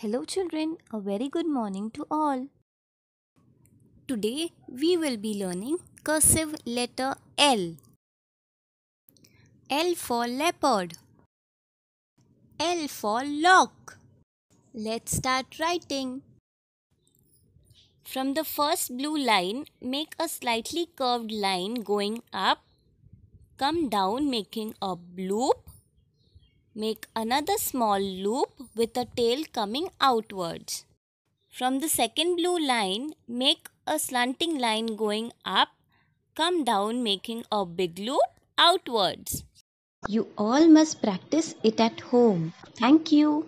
Hello, children, a very good morning to all. Today we will be learning cursive letter L. L for leopard. L for lock. Let's start writing. From the first blue line, make a slightly curved line going up, come down making a loop, Make another small loop with the tail coming outwards. From the second blue line, make a slanting line going up, come down making a big loop outwards. You all must practice it at home. Thank you.